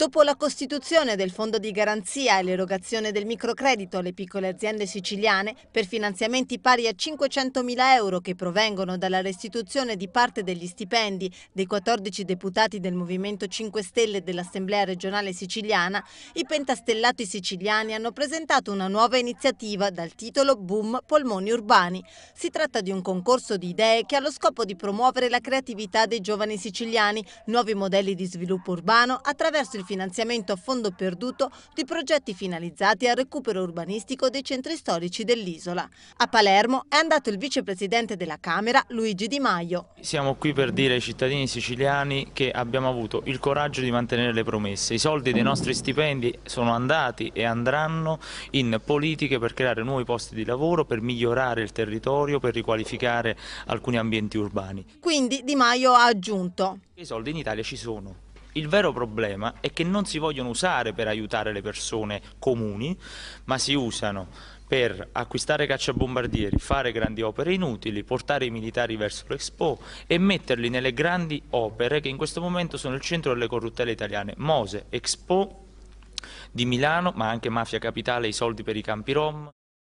Dopo la costituzione del fondo di garanzia e l'erogazione del microcredito alle piccole aziende siciliane per finanziamenti pari a 500.000 euro che provengono dalla restituzione di parte degli stipendi dei 14 deputati del Movimento 5 Stelle dell'Assemblea regionale siciliana, i pentastellati siciliani hanno presentato una nuova iniziativa dal titolo Boom Polmoni Urbani. Si tratta di un concorso di idee che ha lo scopo di promuovere la creatività dei giovani siciliani, nuovi modelli di sviluppo urbano attraverso il finanziamento a fondo perduto di progetti finalizzati al recupero urbanistico dei centri storici dell'isola. A Palermo è andato il vicepresidente della Camera, Luigi Di Maio. Siamo qui per dire ai cittadini siciliani che abbiamo avuto il coraggio di mantenere le promesse. I soldi dei nostri stipendi sono andati e andranno in politiche per creare nuovi posti di lavoro, per migliorare il territorio, per riqualificare alcuni ambienti urbani. Quindi Di Maio ha aggiunto. I soldi in Italia ci sono il vero problema è che non si vogliono usare per aiutare le persone comuni, ma si usano per acquistare cacciabombardieri, fare grandi opere inutili, portare i militari verso l'Expo e metterli nelle grandi opere che in questo momento sono il centro delle corruttele italiane, Mose, Expo di Milano, ma anche Mafia Capitale, i soldi per i campi Rom.